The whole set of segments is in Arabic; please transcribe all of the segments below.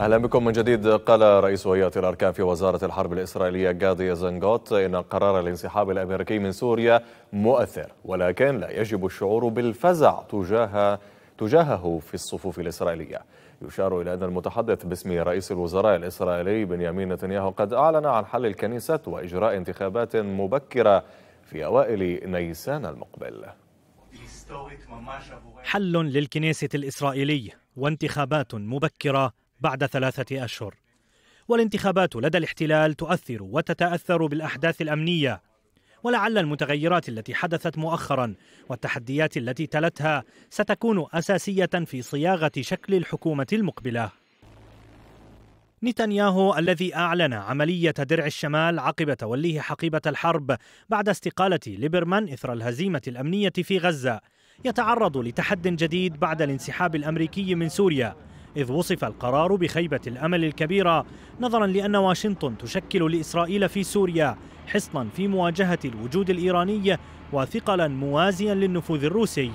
أهلا بكم من جديد قال رئيس هيئة الأركان في وزارة الحرب الإسرائيلية جادي زنغوت إن قرار الانسحاب الأمريكي من سوريا مؤثر ولكن لا يجب الشعور بالفزع تجاه تجاهه في الصفوف الإسرائيلية يشار إلى أن المتحدث باسم رئيس الوزراء الإسرائيلي بنيامين نتنياهو قد أعلن عن حل الكنيسة وإجراء انتخابات مبكرة في أوائل نيسان المقبل حل للكنيسة الإسرائيلية وانتخابات مبكرة بعد ثلاثة أشهر والانتخابات لدى الاحتلال تؤثر وتتأثر بالأحداث الأمنية ولعل المتغيرات التي حدثت مؤخرا والتحديات التي تلتها ستكون أساسية في صياغة شكل الحكومة المقبلة نتنياهو الذي أعلن عملية درع الشمال عقب توليه حقيبة الحرب بعد استقالة ليبرمان إثر الهزيمة الأمنية في غزة يتعرض لتحد جديد بعد الانسحاب الأمريكي من سوريا إذ وصف القرار بخيبة الأمل الكبيرة نظرا لأن واشنطن تشكل لإسرائيل في سوريا حصنا في مواجهة الوجود الإيراني وثقلا موازيا للنفوذ الروسي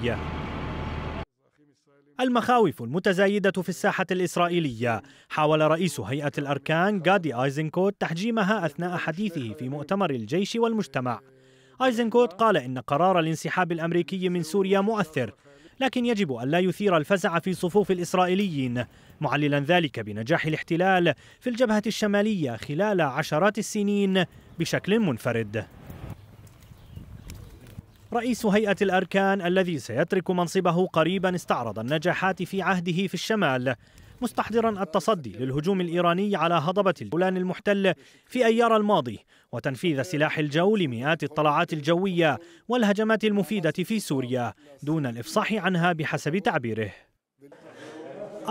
المخاوف المتزايدة في الساحة الإسرائيلية حاول رئيس هيئة الأركان غادي آيزنكوت تحجيمها أثناء حديثه في مؤتمر الجيش والمجتمع آيزنكوت قال إن قرار الانسحاب الأمريكي من سوريا مؤثر لكن يجب ألا يثير الفزع في صفوف الإسرائيليين معللا ذلك بنجاح الاحتلال في الجبهة الشمالية خلال عشرات السنين بشكل منفرد رئيس هيئة الأركان الذي سيترك منصبه قريبا استعرض النجاحات في عهده في الشمال مستحضرا التصدي للهجوم الإيراني على هضبة البولان المحتل في أيار الماضي وتنفيذ سلاح الجو لمئات الطلعات الجوية والهجمات المفيدة في سوريا دون الإفصاح عنها بحسب تعبيره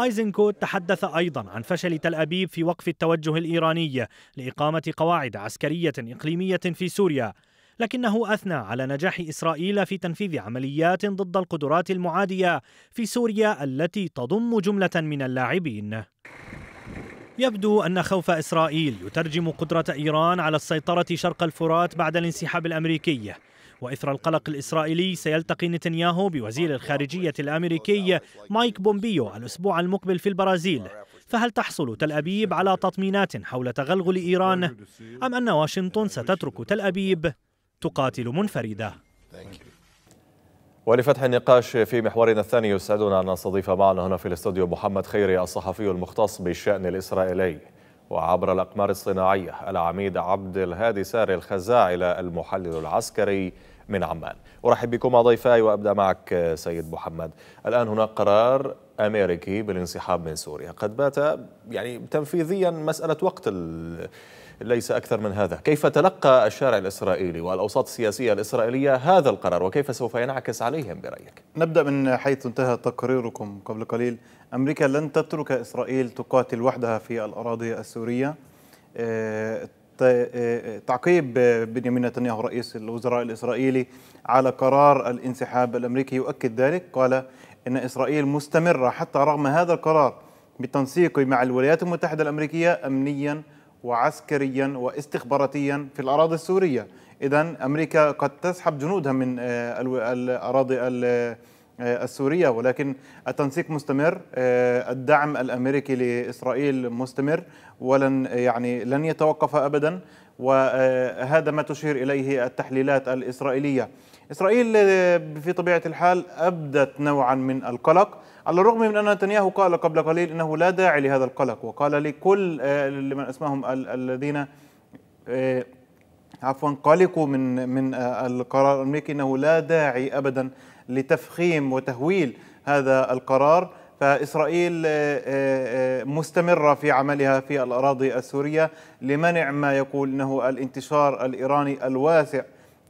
ايزنكوت تحدث ايضا عن فشل تل ابيب في وقف التوجه الايراني لاقامه قواعد عسكريه اقليميه في سوريا لكنه أثنى على نجاح إسرائيل في تنفيذ عمليات ضد القدرات المعادية في سوريا التي تضم جملة من اللاعبين يبدو أن خوف إسرائيل يترجم قدرة إيران على السيطرة شرق الفرات بعد الانسحاب الأمريكي وإثر القلق الإسرائيلي سيلتقي نتنياهو بوزير الخارجية الأمريكي مايك بومبيو الأسبوع المقبل في البرازيل فهل تحصل تل أبيب على تطمينات حول تغلغل إيران أم أن واشنطن ستترك تل أبيب تقاتل منفردة ولفتح النقاش في محورنا الثاني يسعدنا أن نستضيف معنا هنا في الاستوديو محمد خيري الصحفي المختص بالشأن الإسرائيلي وعبر الأقمار الصناعية العميد عبد الهادي ساري الخزاعلة المحلل العسكري من عمان أرحب بكم ضيفاي وأبدأ معك سيد محمد الآن هناك قرار أمريكي بالانسحاب من سوريا قد بات يعني تنفيذيا مسألة وقت ليس أكثر من هذا كيف تلقى الشارع الإسرائيلي والأوساط السياسية الإسرائيلية هذا القرار وكيف سوف ينعكس عليهم برأيك؟ نبدأ من حيث انتهى تقريركم قبل قليل أمريكا لن تترك إسرائيل تقاتل وحدها في الأراضي السورية آه، تعقيب بنيامين نتنياهو رئيس الوزراء الإسرائيلي على قرار الانسحاب الأمريكي يؤكد ذلك قال إن إسرائيل مستمرة حتى رغم هذا القرار بالتنسيق مع الولايات المتحدة الأمريكية أمنيا وعسكريا واستخباراتيا في الأراضي السورية إذا أمريكا قد تسحب جنودها من آه، الأراضي آه، السورية ولكن التنسيق مستمر آه، الدعم الأمريكي لإسرائيل مستمر ولن آه، يعني لن يتوقف أبدا وهذا ما تشير إليه التحليلات الإسرائيلية إسرائيل في طبيعة الحال أبدت نوعا من القلق على الرغم من أن نتنياهو قال قبل قليل أنه لا داعي لهذا القلق وقال لكل لمن اسمهم الذين عفوا قلقوا من من القرار الامريكي انه لا داعي ابدا لتفخيم وتهويل هذا القرار فإسرائيل آه، آه، مستمرة في عملها في الأراضي السورية لمنع ما يقول أنه الانتشار الإيراني الواسع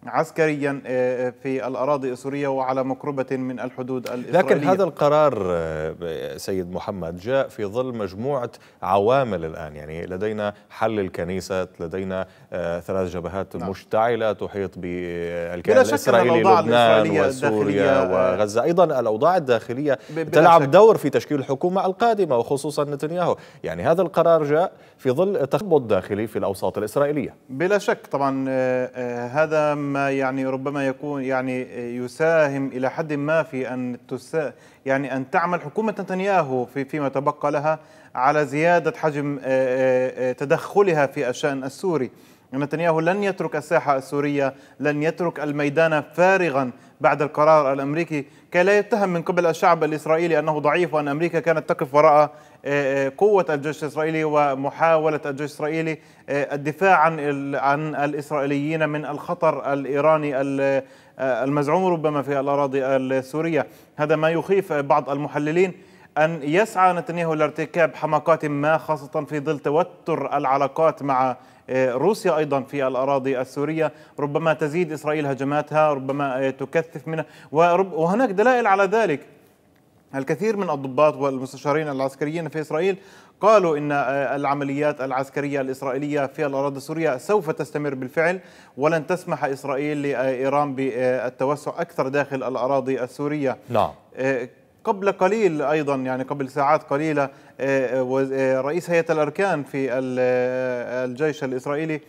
عسكريا آه، آه، في الأراضي السورية وعلى مقربة من الحدود الإسرائيلية لكن هذا القرار آه، سيد محمد جاء في ظل مجموعة عوامل الآن يعني لدينا حل الكنيسة لدينا ثلاث جبهات نعم. مشتعلة تحيط بالكيان الإسرائيلي لبنان وسوريا وغزة أيضا الأوضاع الداخلية تلعب شك. دور في تشكيل الحكومة القادمة وخصوصا نتنياهو يعني هذا القرار جاء في ظل تخبط داخلي في الأوساط الإسرائيلية بلا شك طبعا هذا ما يعني ربما يكون يعني يساهم الى حد ما في ان تسا يعني ان تعمل حكومه نتنياهو في فيما تبقى لها على زياده حجم تدخلها في الشان السوري نتنياهو لن يترك الساحة السورية لن يترك الميدان فارغا بعد القرار الأمريكي كي لا يتهم من قبل الشعب الإسرائيلي أنه ضعيف وأن أمريكا كانت تقف وراء آه، آه، قوة الجيش الإسرائيلي ومحاولة الجيش الإسرائيلي آه، الدفاع عن عن الإسرائيليين من الخطر الإيراني المزعوم ربما في الأراضي السورية هذا ما يخيف بعض المحللين أن يسعى نتنياهو لارتكاب حماقات ما خاصة في ظل توتر العلاقات مع آه، روسيا أيضا في الأراضي السورية ربما تزيد إسرائيل هجماتها ربما آه، تكثف منها وهناك دلائل على ذلك الكثير من الضباط والمستشارين العسكريين في إسرائيل قالوا ان آه، العمليات العسكريه الاسرائيليه في الاراضي السوريه سوف تستمر بالفعل ولن تسمح اسرائيل لايران بالتوسع اكثر داخل الاراضي السوريه نعم قبل قليل ايضا يعني قبل ساعات قليله آه، آه، آه، رئيس هيئه الاركان في الجيش الاسرائيلي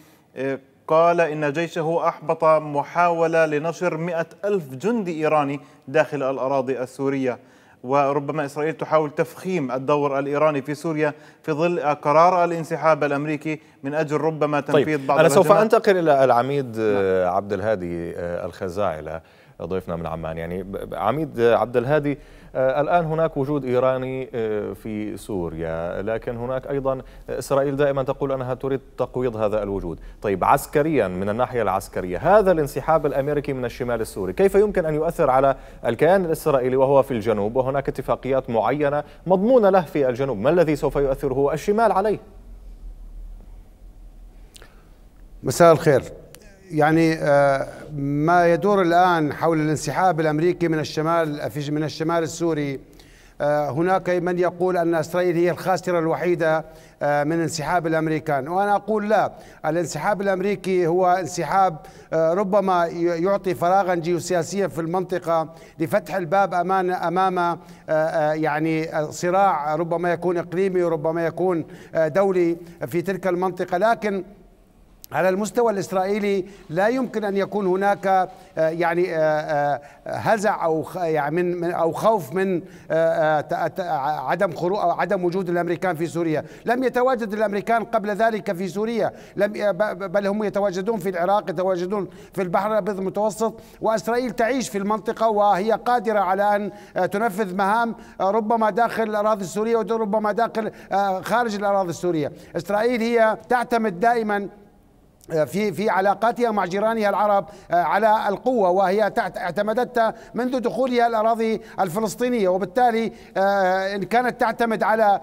قال إن جيشه أحبط محاولة لنشر مئة ألف جندي إيراني داخل الأراضي السورية وربما إسرائيل تحاول تفخيم الدور الإيراني في سوريا في ظل قرار الانسحاب الأمريكي من أجل ربما طيب، تنفيذ طيب بعض أنا سوف أنتقل إلى العميد نعم. عبد الهادي الخزاعلة ضيفنا من عمان يعني عميد عبد الهادي آه، الآن هناك وجود إيراني آه، في سوريا لكن هناك أيضا إسرائيل دائما تقول أنها تريد تقويض هذا الوجود طيب عسكريا من الناحية العسكرية هذا الانسحاب الأمريكي من الشمال السوري كيف يمكن أن يؤثر على الكيان الإسرائيلي وهو في الجنوب وهناك اتفاقيات معينة مضمونة له في الجنوب ما الذي سوف يؤثره الشمال عليه مساء الخير يعني آه، ما يدور الآن حول الانسحاب الأمريكي من الشمال من الشمال السوري آه، هناك من يقول أن إسرائيل هي الخاسرة الوحيدة آه، من انسحاب الأمريكان وأنا أقول لا الانسحاب الأمريكي هو انسحاب ربما يعطي فراغا جيوسياسيا في المنطقة لفتح الباب أمان أمام يعني صراع ربما يكون إقليمي وربما يكون دولي في تلك المنطقة لكن على المستوى الاسرائيلي لا يمكن ان يكون هناك آه، يعني آه، آه، هزع او يعني من او خوف من عدم خروج او عدم وجود الامريكان في سوريا، لم يتواجد الامريكان قبل ذلك في سوريا، لم بل هم يتواجدون في العراق، يتواجدون في البحر الابيض المتوسط، واسرائيل تعيش في المنطقه وهي قادره على ان تنفذ مهام ربما داخل الاراضي السوريه وربما داخل خارج الاراضي السوريه، اسرائيل هي تعتمد دائما آه، في في علاقاتها مع جيرانها العرب آه، على القوه وهي اعتمدت منذ دخولها الاراضي الفلسطينيه وبالتالي آه، ان كانت تعتمد على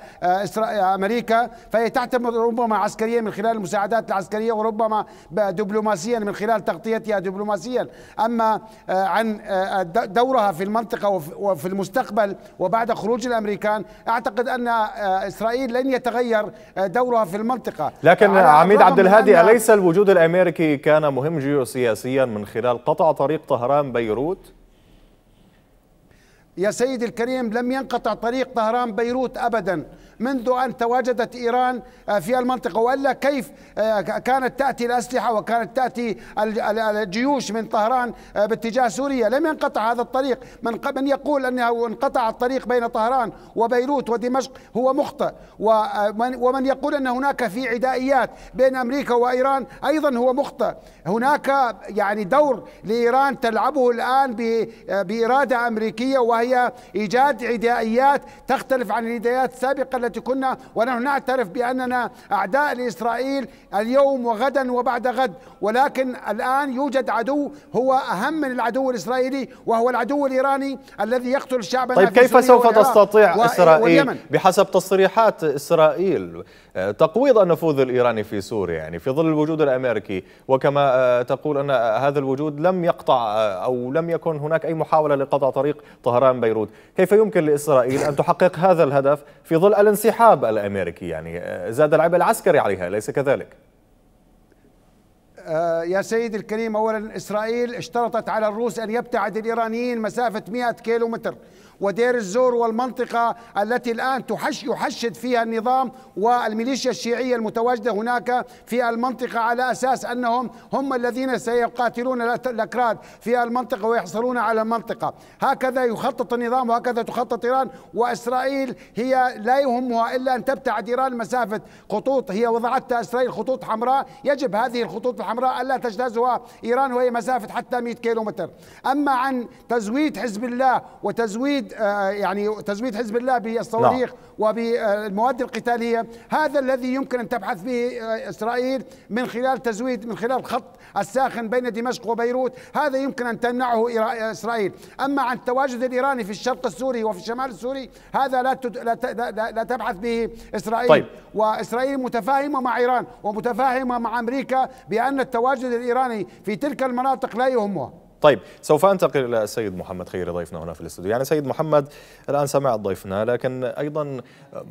امريكا فهي تعتمد ربما عسكريا من خلال المساعدات العسكريه وربما دبلوماسيا من خلال تغطيتها دبلوماسيا اما عن دورها في المنطقه وفي المستقبل وبعد خروج الامريكان اعتقد ان اسرائيل لن يتغير دورها في المنطقه لكن عميد عبد الهادي اليس الوجود الوجود الأمريكي كان مهم جيوسياسيا من خلال قطع طريق طهران بيروت؟ يا سيدي الكريم لم ينقطع طريق طهران بيروت أبدا منذ أن تواجدت إيران آه، في المنطقة وإلا كيف آه، كانت تأتي الأسلحة وكانت تأتي الجيوش من طهران آه، باتجاه سوريا لم ينقطع هذا الطريق من من يقول أنه انقطع الطريق بين طهران وبيروت ودمشق هو مخطئ ومن, ومن يقول أن هناك في عدائيات بين أمريكا وإيران أيضا هو مخطئ هناك يعني دور لإيران تلعبه الآن بإرادة أمريكية وهي إيجاد عدائيات تختلف عن العدائيات السابقة التي التي كنا ونحن نعترف بأننا أعداء لإسرائيل اليوم وغدا وبعد غد ولكن الآن يوجد عدو هو أهم من العدو الإسرائيلي وهو العدو الإيراني الذي يقتل شعبنا طيب كيف سوف تستطيع و... إسرائيل واليمن. بحسب تصريحات إسرائيل تقويض النفوذ الإيراني في سوريا يعني في ظل الوجود الأمريكي وكما آه، تقول أن آه، هذا الوجود لم يقطع آه، أو لم يكن هناك أي محاولة لقطع طريق طهران بيروت كيف يمكن لإسرائيل أن تحقق هذا الهدف في ظل الانسحاب الانسحاب الامريكي يعني آه، زاد العبء العسكري عليها ليس كذلك؟ آه، يا سيدي الكريم اولا اسرائيل اشترطت على الروس ان يبتعد الايرانيين مسافه 100 كيلومتر ودير الزور والمنطقة التي الآن تحش يحشد فيها النظام والميليشيا الشيعية المتواجدة هناك في المنطقة على أساس أنهم هم الذين سيقاتلون الأكراد في المنطقة ويحصلون على المنطقة هكذا يخطط النظام وهكذا تخطط إيران وإسرائيل هي لا يهمها إلا أن تبتعد إيران مسافة خطوط هي وضعتها إسرائيل خطوط حمراء يجب هذه الخطوط الحمراء ألا تجتازها إيران وهي مسافة حتى 100 كيلومتر أما عن تزويد حزب الله وتزويد آه، آه، يعني تزويد حزب الله بالصواريخ نعم. وبالمواد القتاليه هذا الذي يمكن ان تبحث به آه، اسرائيل من خلال تزويد من خلال الخط الساخن بين دمشق وبيروت هذا يمكن ان تمنعه اسرائيل اما عن التواجد الايراني في الشرق السوري وفي الشمال السوري هذا لا لا, لا تبحث به اسرائيل طيب. واسرائيل متفاهمه مع ايران ومتفاهمه مع امريكا بان التواجد الايراني في تلك المناطق لا يهمها طيب سوف انتقل الى السيد محمد خيري ضيفنا هنا في الاستوديو، يعني سيد محمد الان سمع ضيفنا لكن ايضا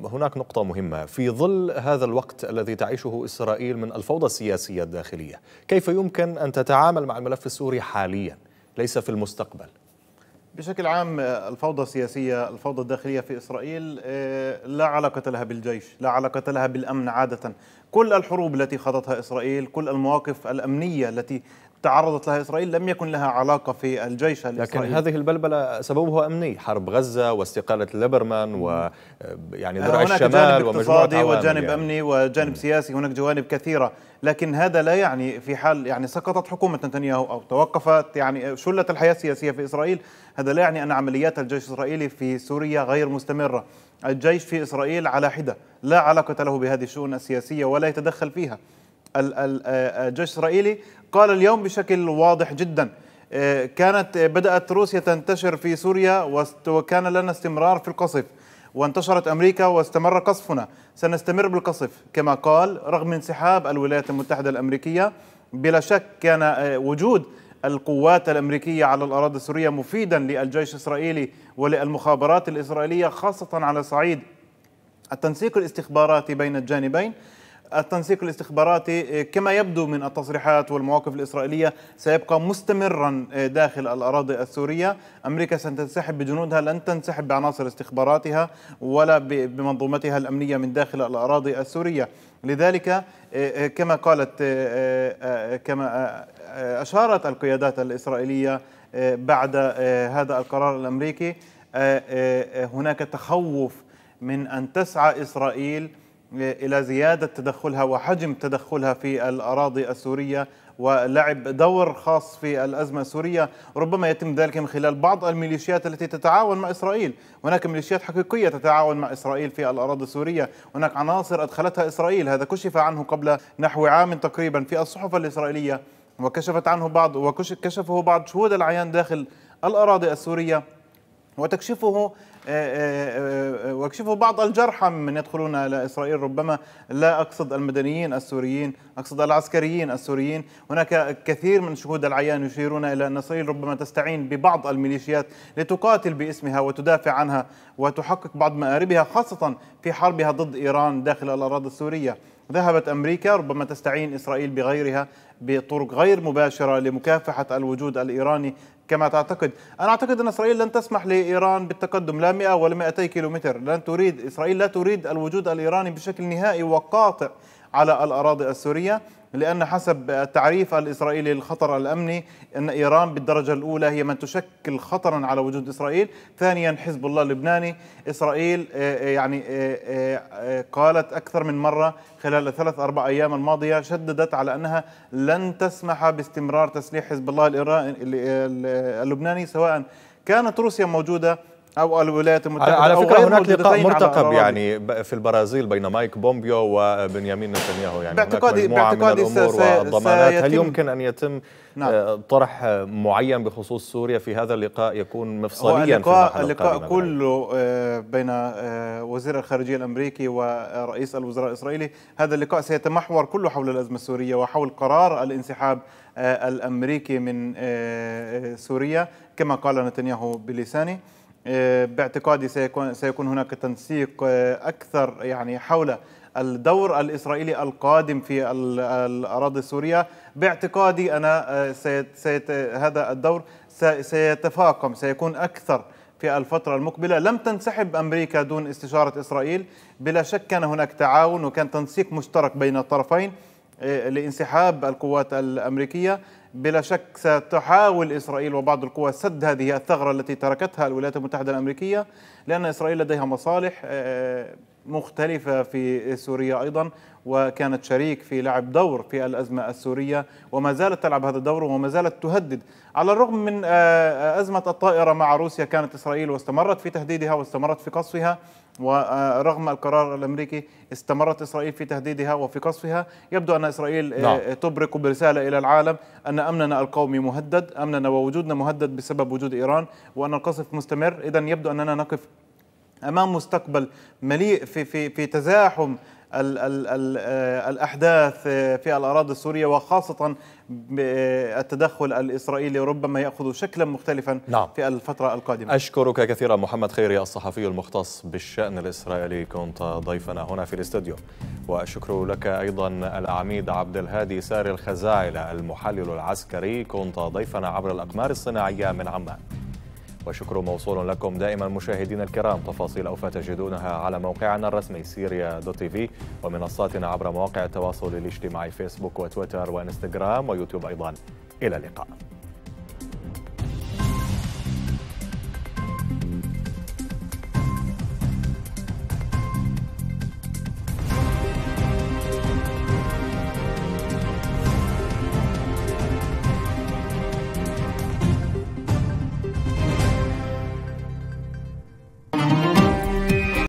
هناك نقطة مهمة، في ظل هذا الوقت الذي تعيشه اسرائيل من الفوضى السياسية الداخلية، كيف يمكن ان تتعامل مع الملف السوري حاليا ليس في المستقبل؟ بشكل عام الفوضى السياسية الفوضى الداخلية في إسرائيل آه، لا علاقة لها بالجيش لا علاقة لها بالأمن عادة كل الحروب التي خاضتها إسرائيل كل المواقف الأمنية التي تعرضت لها إسرائيل لم يكن لها علاقة في الجيش الإسرائيلي لكن هذه البلبلة سببها أمني حرب غزة واستقالة ليبرمان ويعني آه، درع الشمال هناك جانب اقتصادي وجانب يعني. أمني وجانب سياسي هناك جوانب كثيرة لكن هذا لا يعني في حال يعني سقطت حكومة نتنياهو أو توقفت يعني شلت الحياة السياسية في إسرائيل هذا لا يعني أن عمليات الجيش الإسرائيلي في سوريا غير مستمرة الجيش في إسرائيل على حدة لا علاقة له بهذه الشؤون السياسية ولا يتدخل فيها الجيش آه، آه، الإسرائيلي قال اليوم بشكل واضح جدا آه، كانت بدأت روسيا تنتشر في سوريا وكان لنا استمرار في القصف وانتشرت أمريكا واستمر قصفنا سنستمر بالقصف كما قال رغم انسحاب الولايات المتحدة الأمريكية بلا شك كان وجود القوات الأمريكية على الأراضي السورية مفيدا للجيش الإسرائيلي وللمخابرات الإسرائيلية خاصة على صعيد التنسيق الاستخباراتي بين الجانبين التنسيق الاستخباراتي آه، كما يبدو من التصريحات والمواقف الإسرائيلية سيبقى مستمرا آه، داخل الأراضي السورية أمريكا ستنسحب بجنودها لن تنسحب بعناصر استخباراتها ولا بمنظومتها الأمنية من داخل الأراضي السورية لذلك آه، كما قالت كما أشارت القيادات الإسرائيلية بعد هذا القرار الأمريكي هناك تخوف من أن تسعى إسرائيل إلى زيادة تدخلها وحجم تدخلها في الأراضي السورية ولعب دور خاص في الأزمة السورية ربما يتم ذلك من خلال بعض الميليشيات التي تتعاون مع إسرائيل هناك ميليشيات حقيقية تتعاون مع إسرائيل في الأراضي السورية هناك عناصر أدخلتها إسرائيل هذا كشف عنه قبل نحو عام تقريبا في الصحف الإسرائيلية وكشفت عنه بعض وكشفه بعض شهود العيان داخل الأراضي السورية وتكشفه آه، آه، آه، واكشفوا بعض الجرحى ممن يدخلون إلى إسرائيل ربما لا أقصد المدنيين السوريين أقصد العسكريين السوريين هناك كثير من شهود العيان يشيرون إلى أن إسرائيل ربما تستعين ببعض الميليشيات لتقاتل باسمها وتدافع عنها وتحقق بعض مآربها خاصة في حربها ضد إيران داخل الأراضي السورية ذهبت أمريكا ربما تستعين إسرائيل بغيرها بطرق غير مباشرة لمكافحة الوجود الإيراني كما تعتقد أنا أعتقد أن إسرائيل لن تسمح لإيران بالتقدم لا 100 ولا 200 كيلومتر لن تريد إسرائيل لا تريد الوجود الإيراني بشكل نهائي وقاطع على الأراضي السورية لأن حسب التعريف الإسرائيلي للخطر الأمني أن إيران بالدرجة الأولى هي من تشكل خطرا على وجود إسرائيل ثانيا حزب الله اللبناني إسرائيل آه، آه، يعني آه، قالت أكثر من مرة خلال الثلاث أربع أيام الماضية شددت على أنها لن تسمح باستمرار تسليح حزب الله اللبناني سواء كانت روسيا موجودة او الولايات المتحده على فكره هناك لقاء مرتقب يعني في البرازيل بين مايك بومبيو وبنيامين نتنياهو يعني باعتقادي هناك مجموعه من الامور والضمانات هل يمكن ان يتم نعم. آه، طرح معين بخصوص سوريا في هذا اللقاء يكون مفصليا اللقاء في اللقاء كله آه، بين آه، وزير الخارجيه الامريكي ورئيس الوزراء الاسرائيلي هذا اللقاء سيتمحور كله حول الازمه السوريه وحول قرار الانسحاب الامريكي من سوريا كما قال نتنياهو بلسانه آه، باعتقادي سيكون سيكون هناك تنسيق آه، اكثر يعني حول الدور الاسرائيلي القادم في الاراضي السوريه باعتقادي انا آه، سيت سيت هذا الدور سيتفاقم سيكون اكثر في الفترة المقبلة لم تنسحب أمريكا دون استشارة إسرائيل بلا شك كان هناك تعاون وكان تنسيق مشترك بين الطرفين لانسحاب القوات الأمريكية بلا شك ستحاول إسرائيل وبعض القوى سد هذه الثغرة التي تركتها الولايات المتحدة الأمريكية لأن إسرائيل لديها مصالح آه، آه، مختلفة في سوريا أيضا وكانت شريك في لعب دور في الأزمة السورية وما زالت تلعب هذا الدور وما زالت تهدد على الرغم من آه، أزمة الطائرة مع روسيا كانت إسرائيل واستمرت في تهديدها واستمرت في قصفها ورغم القرار الامريكي استمرت اسرائيل في تهديدها وفي قصفها، يبدو ان اسرائيل آه، نعم. تبرق برساله الى العالم ان امننا القومي مهدد، امننا ووجودنا مهدد بسبب وجود ايران وان القصف مستمر، اذا يبدو اننا نقف امام مستقبل مليء في في في تزاحم ال ال ال آه الأحداث آه في الأراضي السورية وخاصة آه التدخل الإسرائيلي ربما يأخذ شكلا مختلفا نعم. في الفترة القادمة أشكرك كثيرا محمد خيري الصحفي المختص بالشأن الإسرائيلي كنت ضيفنا هنا في الاستوديو وأشكر لك أيضا العميد عبد الهادي ساري الخزاعلة المحلل العسكري كنت ضيفنا عبر الأقمار الصناعية من عمان وشكر موصول لكم دائما مشاهدينا الكرام تفاصيل أوفا تجدونها على موقعنا الرسمي سيريا دوت تي في ومنصاتنا عبر مواقع التواصل الاجتماعي فيسبوك وتويتر وانستغرام ويوتيوب أيضا إلى اللقاء